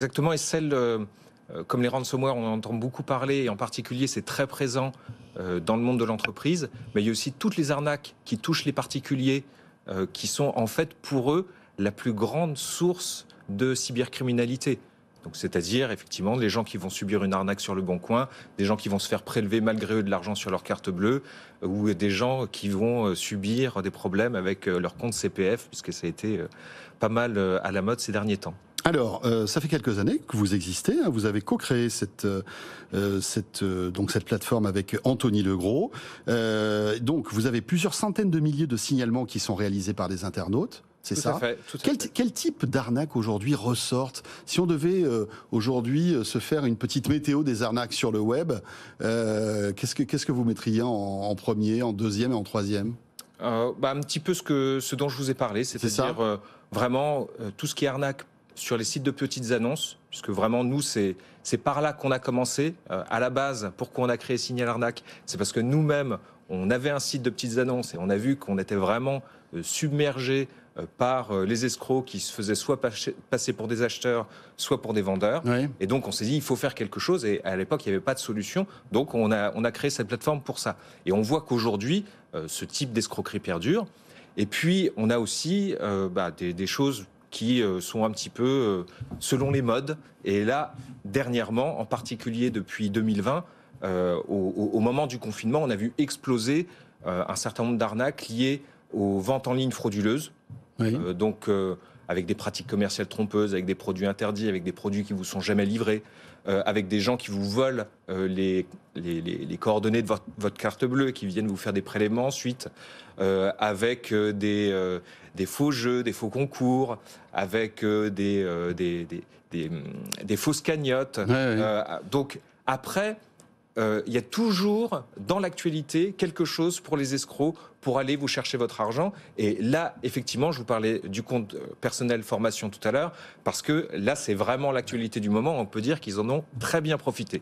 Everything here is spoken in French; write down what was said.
Exactement, et celle, euh, euh, comme les ransomware, on entend beaucoup parler, et en particulier c'est très présent euh, dans le monde de l'entreprise, mais il y a aussi toutes les arnaques qui touchent les particuliers, qui sont en fait pour eux la plus grande source de cybercriminalité. Donc c'est-à-dire effectivement les gens qui vont subir une arnaque sur le bon coin, des gens qui vont se faire prélever malgré eux de l'argent sur leur carte bleue, ou des gens qui vont subir des problèmes avec leur compte CPF, puisque ça a été pas mal à la mode ces derniers temps. Alors, euh, ça fait quelques années que vous existez. Hein. vous avez co-créé cette, euh, euh, cette, donc cette plateforme avec Anthony Legros. donc, vous avez plusieurs centaines de milliers de signalements qui sont réalisés par des internautes. C'est ça. tout à quel, fait. quel, type d'arnaque aujourd'hui ressortent Si on devait aujourd'hui se faire une petite météo des arnaques sur le web, qu'est-ce que qu'est-ce que vous mettriez en, premier, en deuxième et en troisième bah, un petit peu ce que ce dont je vous ai parlé, c'est-à-dire vraiment tout ce qui est arnaque sur les sites de petites annonces, puisque vraiment, nous, c'est par là qu'on a commencé. Euh, à la base, pourquoi on a créé Signal Arnaque C'est parce que nous-mêmes, on avait un site de petites annonces et on a vu qu'on était vraiment euh, submergé euh, par les escrocs qui se faisaient soit passer pour des acheteurs, soit pour des vendeurs. Et donc on s'est dit, il faut faire quelque chose. Et à l'époque, il n'y avait pas de solution. Donc on a, on a créé cette plateforme pour ça. Et on voit qu'aujourd'hui, ce type d'escroquerie perdure. Et puis, on a aussi bah, des choses qui euh, sont un petit peu euh, selon les modes. Et là, dernièrement, en particulier depuis 2020, euh, au, moment du confinement, on a vu exploser un certain nombre d'arnaques liées aux ventes en ligne frauduleuses. Oui. donc avec des pratiques commerciales trompeuses, avec des produits interdits, avec des produits qui vous sont jamais livrés, euh, avec des gens qui vous volent euh, les, les, coordonnées de votre, carte bleue, qui viennent vous faire des prélèvements ensuite, euh, avec des, faux jeux, des faux concours, avec des des, des, hum, fausses cagnottes. donc après, euh, il y a toujours dans l'actualité quelque chose pour les escrocs pour aller vous chercher votre argent. Et là, effectivement, je vous parlais du compte euh, personnel formation tout à l'heure, parce que là, c'est vraiment l'actualité du moment. On peut dire qu'ils en ont très bien profité.